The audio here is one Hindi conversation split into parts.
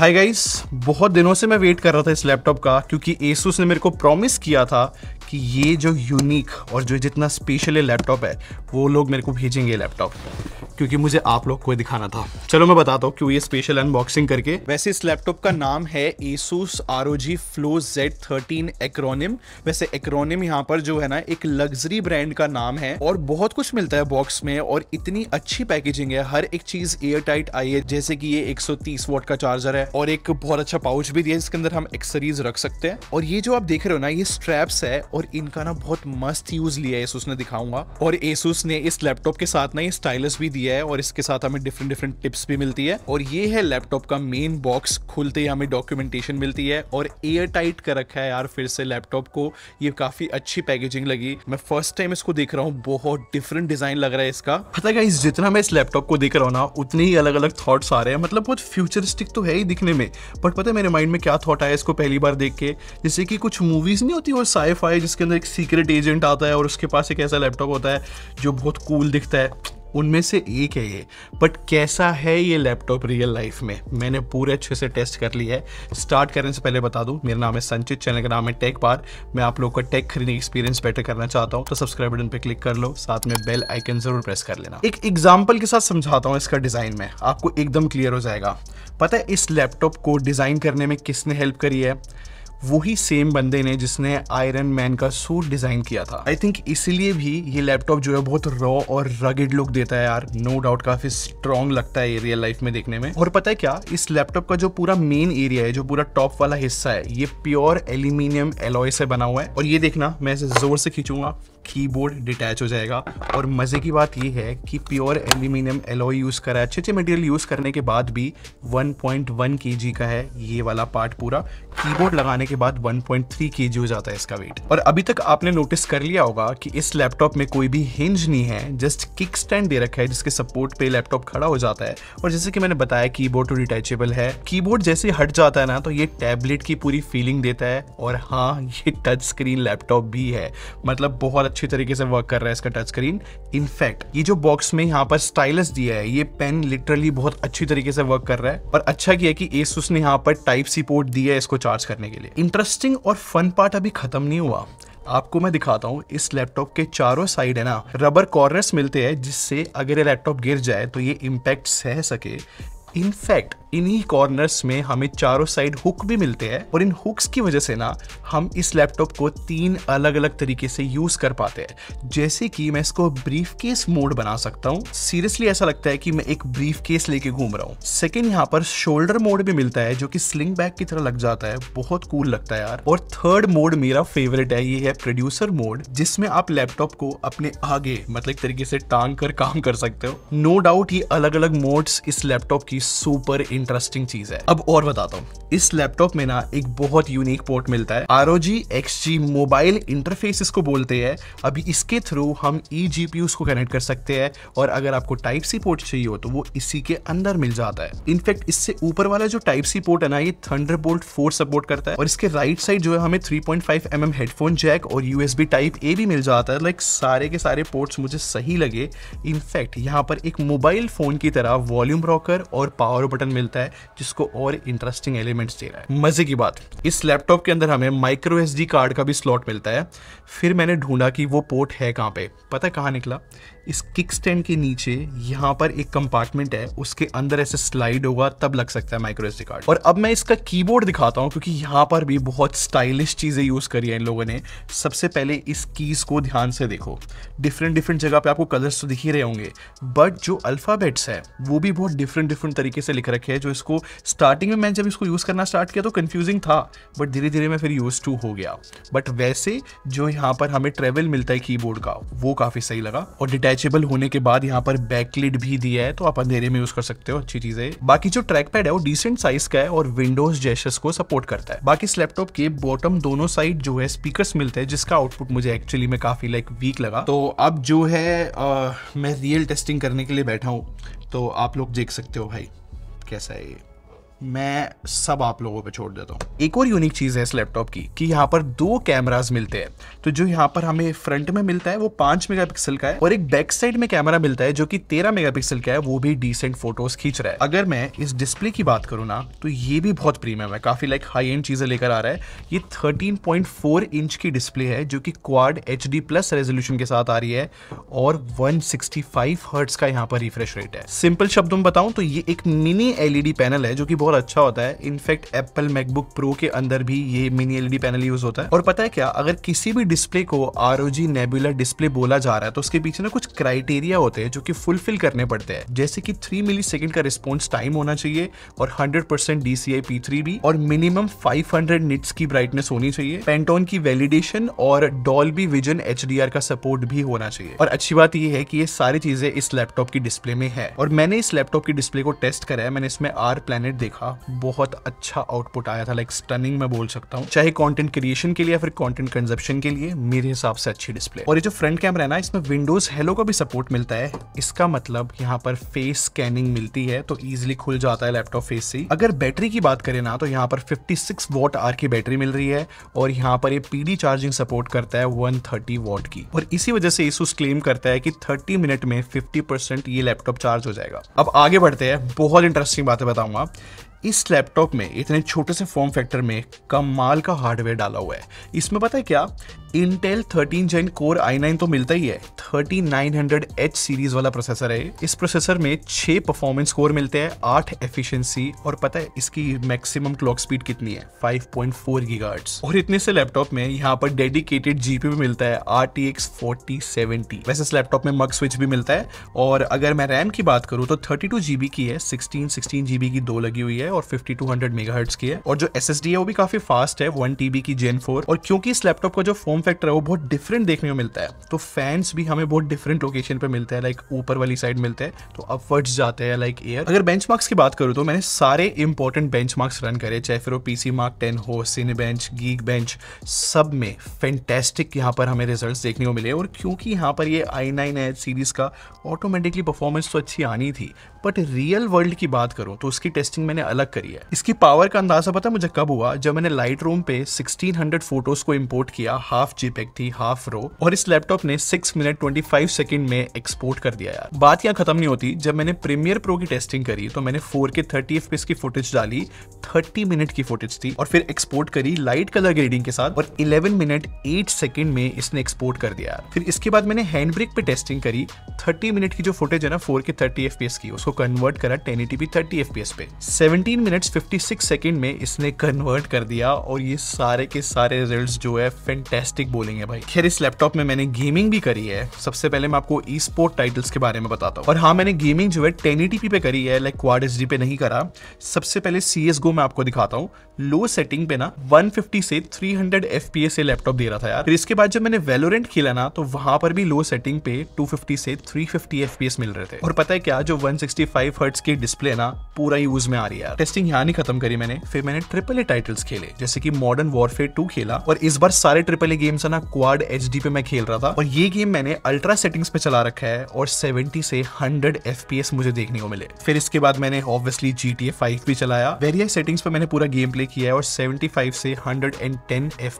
हाय गाइस बहुत दिनों से मैं वेट कर रहा था इस लैपटॉप का क्योंकि एसूस ने मेरे को प्रॉमिस किया था कि ये जो यूनिक और जो जितना स्पेशल लैपटॉप है वो लोग मेरे को भेजेंगे लैपटॉप क्योंकि मुझे आप लोग को दिखाना था चलो मैं बताता हूँ क्यों ये स्पेशल अनबॉक्सिंग करके वैसे इस लैपटॉप का नाम है Asus R O G Flow Z thirteen acronym वैसे एक्रोनिम यहाँ पर जो है ना एक लग्जरी ब्रांड का नाम है और बहुत कुछ मिलता है बॉक्स में और इतनी अच्छी पैकेजिंग है हर एक चीज एयर टाइट आई है जैसे कि ये 130 वॉट का चार्जर है और एक बहुत अच्छा पाउच भी दिया जिसके अंदर हम एक्सरीज रख सकते हैं और ये जो आप देख रहे हो ना ये स्ट्रैप्स है और और इनका ना बहुत मस्त यूज लिया है एसूस ने दिखाऊंगा और एसूस ने इस लैपटॉप के साथ ना ये स्टाइलस भी दिया है और इसके साथ हमें डिफरेंट डिफरेंट टिप्स भी मिलती है और ये है लैपटॉप का मेन बॉक्स खुलते ही हमें डॉक्यूमेंटेशन मिलती है और एयर टाइट कर रखा है यार फिर से लैपटॉप को ये काफी अच्छी पैकेजिंग लगी मैं फर्स्ट टाइम इसको देख रहा हूँ बहुत डिफरेंट डिजाइन लग रहा है इसका पता है जितना मैं इस लैपटॉप को देख रहा हूँ ना उतने ही अलग अलग थॉट्स आ रहे हैं मतलब बहुत फ्यूचरिस्टिक तो है ही दिखने में बट पता है मेरे माइंड में क्या थॉट आया इसको पहली बार देख के जैसे कि कुछ मूवीज नहीं होती और साइफ आई जिसके अंदर एक सीक्रेट एजेंट आता है और उसके पास एक ऐसा लैपटॉप होता है जो बहुत कूल दिखता है उनमें से एक है ये बट कैसा है ये लैपटॉप रियल लाइफ में मैंने पूरे अच्छे से टेस्ट कर लिया है स्टार्ट करने से पहले बता दूं मेरा नाम है संचित चैनल का नाम है टेक बार मैं आप लोगों का टेक खरीदने एक्सपीरियंस बेटर करना चाहता हूं तो सब्सक्राइब बटन पे क्लिक कर लो साथ में बेल आइकन जरूर प्रेस कर लेना एक एग्जाम्पल के साथ समझाता हूँ इसका डिज़ाइन में आपको एकदम क्लियर हो जाएगा पता है इस लैपटॉप को डिज़ाइन करने में किसने हेल्प करी है वही सेम बंदे ने जिसने आयरन मैन का सूट डिज़ाइन किया था आई थिंक इसीलिए भी ये लैपटॉप जो है बहुत रॉ और रगेड लुक देता है यार नो no डाउट काफ़ी स्ट्रॉन्ग लगता है रियल लाइफ में देखने में और पता है क्या इस लैपटॉप का जो पूरा मेन एरिया है जो पूरा टॉप वाला हिस्सा है ये प्योर एल्यूमिनियम एलोय से बना हुआ है और ये देखना मैं इसे जोर से खींचूंगा कीबोर्ड डिटैच हो जाएगा और मज़े की बात यह है कि प्योर एल्यूमिनियम एलोई यूज़ करा है अच्छे अच्छे मटेरियल यूज़ करने के बाद भी 1.1 पॉइंट का है ये वाला पार्ट पूरा कीबोर्ड लगाने के बाद 1.3 पॉइंट हो जाता है इसका वेट और अभी तक आपने नोटिस कर लिया होगा कि इस लैपटॉप में कोई भी हिंज नहीं है जस्ट किक स्टैंड दे रखा है जिसके सपोर्ट पे लैपटॉप खड़ा हो जाता है और जैसे कि मैंने बताया की तो डिटैचेबल है की जैसे हट जाता है ना तो ये टैबलेट की पूरी फीलिंग देता है और हाँ ये टच स्क्रीन लैपटॉप भी है मतलब बहुत अच्छी तरीके से वर्क कर रहा है इसका टच स्क्रीन इनफैक्ट ये जो बॉक्स में यहाँ पर स्टाइलस दिया है ये पेन लिटरली बहुत अच्छी तरीके से वर्क कर रहा है और अच्छा किया कि एसुस ने यहाँ पर टाइप सी पोर्ट दिया है इसको चार्ज करने के लिए इंटरेस्टिंग और फन पार्ट अभी खत्म नहीं हुआ आपको मैं दिखाता हूँ इस लैपटॉप के चारों साइड है ना रबर कॉर्नर्स मिलते हैं जिससे अगर ये लैपटॉप गिर जाए तो ये इम्पैक्ट सह सके इनफैक्ट इन्हीं कॉर्नर्स में हमें चारों साइड हुक भी मिलते हैं और इन हुक्स की वजह से ना हम इस लैपटॉप को तीन अलग अलग तरीके से यूज कर पाते हैं जैसे कि मैं इसको ब्रीफ केस मोड बना सकता हूँ सीरियसली ऐसा लगता है कि मैं एक ब्रीफ केस लेके घूम रहा हूँ सेकेंड यहाँ पर शोल्डर मोड भी मिलता है जो कि स्लिंग बैग की तरह लग जाता है बहुत कूल लगता है यार और थर्ड मोड मेरा फेवरेट है ये है प्रोड्यूसर मोड जिसमें आप लैपटॉप को अपने आगे मतलब एक तरीके से टांग कर काम कर सकते हो नो no डाउट ये अलग अलग मोड्स इस लैपटॉप की सुपर इंटरेस्टिंग चीज है अब और बताता हूँ इस लैपटॉप में ना एक बहुत यूनिक पोर्ट मिलता है R O G X G mobile interface इसको बोलते हैं अभी इसके थ्रू हम ई जी पी उसको कनेक्ट कर सकते हैं और अगर आपको टाइप सी पोर्ट चाहिए हो तो वो इसी के अंदर मिल जाता है इनफेक्ट इससे ऊपर वाला जो टाइप सी पोर्ट है ना ये थंडर बोल्ट फोर सपोर्ट करता है और इसके राइट साइड जो है हमें three point five M M headphone jack और यूएसबी टाइप ए भी मिल जाता है लाइक सारे के सारे पोर्ट्स मुझे सही लगे इनफैक्ट यहाँ पर एक मोबाइल फोन की तरह वॉल्यूम रॉकर और पावर बटन मिलता बनता है जिसको और इंटरेस्टिंग एलिमेंट्स दे रहा है मजे की बात इस लैपटॉप के अंदर हमें माइक्रो एस कार्ड का भी स्लॉट मिलता है फिर मैंने ढूंढा कि वो पोर्ट है कहाँ पे पता कहाँ निकला इस किक स्टैंड के नीचे यहाँ पर एक कंपार्टमेंट है उसके अंदर ऐसे स्लाइड होगा तब लग सकता है माइक्रो एस कार्ड और अब मैं इसका कीबोर्ड दिखाता हूँ क्योंकि यहाँ पर भी बहुत स्टाइलिश चीज़ें यूज़ करी है इन लोगों ने सबसे पहले इस कीज़ को ध्यान से देखो डिफरेंट डिफरेंट जगह पे आपको कलर्स तो दिख ही रहे होंगे बट जो अल्फ़ाबेट्स है वो भी बहुत डिफरेंट डिफरेंट तरीके से लिख रखे हैं जो इसको स्टार्टिंग में मैंने जब इसको यूज़ करना स्टार्ट किया तो कन्फ्यूजिंग था बट धीरे धीरे मैं फिर यूज़ टू हो गया बट वैसे जो यहाँ पर हमें ट्रेवल मिलता है कीबोर्ड का वो काफ़ी सही लगा और डिटैचेबल होने के बाद यहाँ पर बैकलिट भी दिया है तो आप अंधेरे में यूज़ कर सकते हो अच्छी चीज़ है बाकी जो ट्रैक पैड है वो डिसेंट साइज का है और विंडोज जैशस को सपोर्ट करता है बाकी इस लैपटॉप के बॉटम दोनों साइड जो है स्पीकर मिलते हैं जिसका आउटपुट मुझे एक्चुअली में काफ़ी लाइक वीक लगा तो अब जो है आ, मैं रियल टेस्टिंग करने के लिए बैठा हूँ तो आप लोग देख सकते हो भाई guess I मैं सब आप लोगों पे छोड़ देता हूँ एक और यूनिक चीज़ है इस लैपटॉप की कि यहाँ पर दो कैमराज मिलते हैं तो जो यहाँ पर हमें फ्रंट में मिलता है वो पाँच मेगापिक्सल का है और एक बैक साइड में कैमरा मिलता है जो कि तेरह मेगापिक्सल का है वो भी डिसेंट फोटोज खींच रहा है अगर मैं इस डिस्प्ले की बात करूँ ना तो ये भी बहुत प्रीमियम है काफ़ी लाइक हाई एंड चीज़ें लेकर आ रहा है ये थर्टीन इंच की डिस्प्ले है जो कि क्वाड एच प्लस रेजोल्यूशन के साथ आ रही है और वन सिक्सटी का यहाँ पर रिफ्रेश रेट है सिंपल शब्दों में बताऊँ तो ये एक मिनी एलईडी पैनल है जो कि बहुत ओवरऑल अच्छा होता है इनफैक्ट एप्पल मैकबुक प्रो के अंदर भी ये मिनी एलईडी पैनल यूज होता है और पता है क्या अगर किसी भी डिस्प्ले को आर नेबुलर डिस्प्ले बोला जा रहा है तो उसके पीछे ना कुछ क्राइटेरिया होते हैं जो कि फुलफिल करने पड़ते हैं जैसे कि थ्री मिली सेकेंड का रिस्पॉन्स टाइम होना चाहिए और hundred percent DCI P three भी और मिनिमम फाइव हंड्रेड निट्स की ब्राइटनेस होनी चाहिए पेंटोन की वैलिडेशन और डॉल विजन एच का सपोर्ट भी होना चाहिए और अच्छी बात यह है कि ये सारी चीजें इस लैपटॉप की डिस्प्ले में है और मैंने इस लैपटॉप की डिस्प्ले को टेस्ट करा है मैंने इसमें आर प्लेनेट देखा था बहुत अच्छा आउटपुट आया था लाइक स्टनिंग मैं बोल सकता हूँ चाहे कॉन्टेंट क्रिएशन के लिए या फिर कॉन्टेंट कंजप्शन के लिए मेरे हिसाब से अच्छी डिस्प्ले और ये जो फ्रंट कैमरा है ना इसमें विंडोज हेलो का भी सपोर्ट मिलता है इसका मतलब यहाँ पर फेस स्कैनिंग मिलती है तो इजिली खुल जाता है लैपटॉप फेस से अगर बैटरी की बात करें ना तो यहाँ पर फिफ्टी सिक्स वॉट आर की बैटरी मिल रही है और यहाँ पर ये पीडी चार्जिंग सपोर्ट करता है वन थर्टी वॉट की और इसी वजह से इसुस क्लेम करता है कि थर्टी मिनट में फिफ्टी परसेंट ये लैपटॉप चार्ज हो जाएगा अब आगे बढ़ते हैं बहुत इंटरेस्टिंग बातें बताऊंगा इस लैपटॉप में इतने छोटे से फॉर्म फैक्टर में कमाल का हार्डवेयर डाला हुआ है इसमें पता है क्या इंटेल 13 जेन कोर i9 तो मिलता ही है 3900H सीरीज वाला प्रोसेसर है इस प्रोसेसर में छह परफॉर्मेंस कोर मिलते हैं आठ एफिशिएंसी और पता है इसकी मैक्सिमम क्लॉक स्पीड कितनी है 5.4 पॉइंट और इतने से लैपटॉप में यहाँ पर डेडिकेटेड जीपी भी मिलता है R T X forty seventy वैसे इस लैपटॉप में मग स्विच भी मिलता है और अगर मैं रैम की बात करूँ तो थर्टी टू की है सिक्सटीन सिक्सटीन की दो लगी हुई है है और 5200 मेगाहर्ट्ज की है और जो एसएसडी है वो भी काफी फास्ट है वन टीबी की जेन फोर और क्योंकि इस लैपटॉप का जो फॉर्म फैक्टर है वो बहुत डिफरेंट देखने को मिलता है तो फैंस भी हमें बहुत डिफरेंट लोकेशन पे मिलते हैं लाइक ऊपर वाली साइड मिलते हैं तो अपवर्ड्स जाते हैं लाइक एयर अगर बेंच की बात करूँ तो मैंने सारे इंपॉर्टेंट बेंच रन करे चाहे फिर वो पीसी मार्क टेन हो सिने बेंच गीक बेंच सब में फैंटेस्टिक यहाँ पर हमें रिजल्ट देखने को मिले और क्योंकि यहाँ पर ये आई नाइन है सीरीज़ का ऑटोमेटिकली परफॉर्मेंस तो अच्छी आनी थी बट रियल वर्ल्ड की बात करूं तो उसकी टेस्टिंग मैंने अलग करी है इसकी पावर का अंदाजा पता मुझे कब हुआ जब मैंने लाइट रूम पे 1600 फोटोज को इम्पोर्ट किया हाफ जीपेक थी हाफ रो और इस लैपटॉप ने 6 मिनट 25 सेकंड में एक्सपोर्ट कर दिया यार बात यहाँ खत्म नहीं होती जब मैंने प्रीमियर प्रो की टेस्टिंग करी तो मैंने फोर के थर्टी एफ की फुटेज डाली थर्टी मिनट की फुटेज थी और फिर एक्सपोर्ट करी लाइट कलर ग्रेडिंग के साथ और इलेवन मिनट एट सेकेंड में इसने एक्सपोर्ट कर दिया फिर इसके बाद मैंने हैंड ब्रेक पे टेस्टिंग करी थर्टी मिनट की जो फुटेज है ना फोर के थर्टी एफ की उसको को कन्वर्ट करा ten eighty P thirty F P S पे मिनट फिफ्टी सिक्स सेकेंड में इसने कन्वर्ट कर दिया और ये सारे के सारे रिजल्ट जो है फैंटेस्टिक बोलेंगे भाई खैर इस लैपटॉप में मैंने गेमिंग भी करी है सबसे पहले मैं आपको ई स्पोर्ट टाइटल्स के बारे में बताता हूँ और हाँ मैंने गेमिंग जो है टेन एटी पी पे करी है लाइक क्वाड एच पे नहीं करा सबसे पहले सी एस गो मैं आपको दिखाता हूँ लो सेटिंग पे ना वन फिफ्टी से three hundred F P S laptop दे रहा था यार फिर इसके बाद जब मैंने वेलोरेंट खेला ना तो वहां पर भी लो सेटिंग पे टू फिफ्टी से three fifty F P S मिल रहे थे और पता है क्या जो वन 160 65 हर्ट्ज की डिस्प्ले ना पूरा यूज में आ रही है टेस्टिंग यहाँ नहीं खत्म करी मैंने फिर मैंने ट्रिपल ए टाइटल्स खेले जैसे कि मॉडर्न वॉरफेयर टू खेला और इस बार सारे ट्रिपल ए गेम्स ना क्वाड एच डी पे मैं खेल रहा था और ये गेम मैंने अल्ट्रा सेटिंग्स पे चला रखा है और सेवेंटी से हंड्रेड एफ मुझे देखने को मिले फिर इसके बाद मैंने ऑब्वियसली जी टी भी चलाया वेरियस सेटिंग्स पे मैंने पूरा गेम प्ले किया है और फाइव से हंड्रेड एंड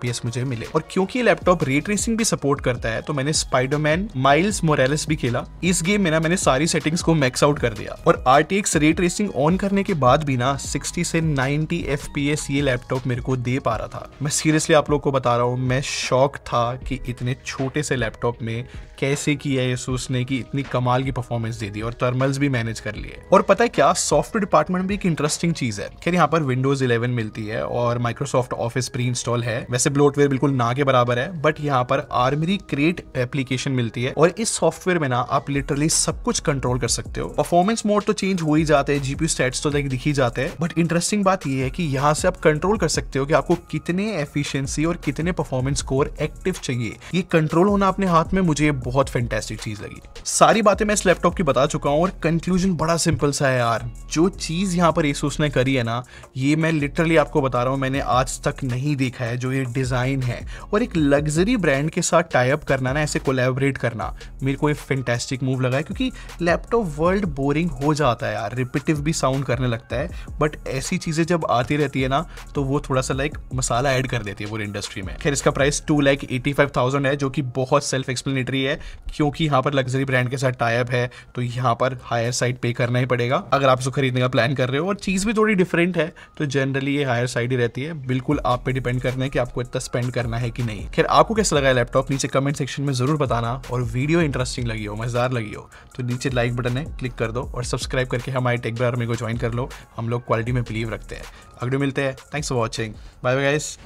पी एस मुझे मिले और क्योंकि लैपटॉप रे ट्रेसिंग भी सपोर्ट करता है तो मैंने स्पाइडरमैन माइल्स मोरेलिस भी खेला इस गेम में ना मैंने सारी सेटिंग्स को मैक्स आउट कर दिया लिया और R T X ray tracing on करने के बाद भी ना सिक्सटी से नाइनटी एफ पी एस ये लैपटॉप मेरे को दे पा रहा था मैं सीरियसली आप लोग को बता रहा हूँ मैं शौक था कि इतने छोटे से लैपटॉप में कैसे किया है यूसूस ने कि इतनी कमाल की परफॉर्मेंस दे दी और टर्मल्स भी मैनेज कर लिए और पता है क्या सॉफ्टवेयर डिपार्टमेंट भी एक इंटरेस्टिंग चीज है खैर यहाँ पर विंडोज 11 मिलती है और माइक्रोसॉफ्ट ऑफिस प्री इंस्टॉल है वैसे ब्लोटवेयर बिल्कुल ना के बराबर है बट यहाँ पर आर्मरी क्रिएट एप्लीकेशन मिलती है और इस सॉफ्टवेयर में ना आप लिटरली सब कुछ कंट्रोल कर सकते हो परफॉर्मेंस परफॉर्मेंस मोड तो चेंज हो ही जाते हैं जीपीयू स्टेट्स तो दिख ही जाते हैं बट इंटरेस्टिंग बात यह है कि यहाँ से आप कंट्रोल कर सकते हो कि आपको कितने एफिशिएंसी और कितने परफॉर्मेंस स्कोर एक्टिव चाहिए ये कंट्रोल होना अपने हाथ में मुझे बहुत फैंटेस्टिक चीज लगी सारी बातें मैं इस लैपटॉप की बता चुका हूँ और कंक्लूजन बड़ा सिंपल सा है यार जो चीज यहाँ पर एसूस ने करी है ना ये मैं लिटरली आपको बता रहा हूँ मैंने आज तक नहीं देखा है जो ये डिजाइन है और एक लग्जरी ब्रांड के साथ टाइप करना ना ऐसे कोलेबरेट करना मेरे को एक फैंटेस्टिक मूव लगा है क्योंकि लैपटॉप वर्ल्ड बोरिंग रिपीटिंग हो जाता है यार रिपीटिव भी साउंड करने लगता है बट ऐसी चीज़ें जब आती रहती है ना तो वो थोड़ा सा लाइक मसाला ऐड कर देती है पूरी इंडस्ट्री में खैर इसका price two lakh eighty five thousand है जो कि बहुत सेल्फ एक्सप्लेनेटरी है क्योंकि यहाँ पर लग्जरी ब्रांड के साथ टाइप है तो यहाँ पर हायर साइड पे करना ही पड़ेगा अगर आप इसको खरीदने का प्लान कर रहे हो और चीज़ भी थोड़ी डिफरेंट है तो जनरली ये हायर साइड ही रहती है बिल्कुल आप पे डिपेंड करना है कि आपको इतना स्पेंड करना है कि नहीं खैर आपको कैसा लगा लैपटॉप नीचे कमेंट सेक्शन में जरूर बताना और वीडियो इंटरेस्टिंग लगी हो मजेदार लगी हो तो नीचे लाइक बटन है क्लिक कर दो और सब्सक्राइब करके हमारे टेक बार में को ज्वाइन कर लो हम लोग क्वालिटी में बिलीव रखते हैं अगले मिलते हैं thanks for watching bye bye guys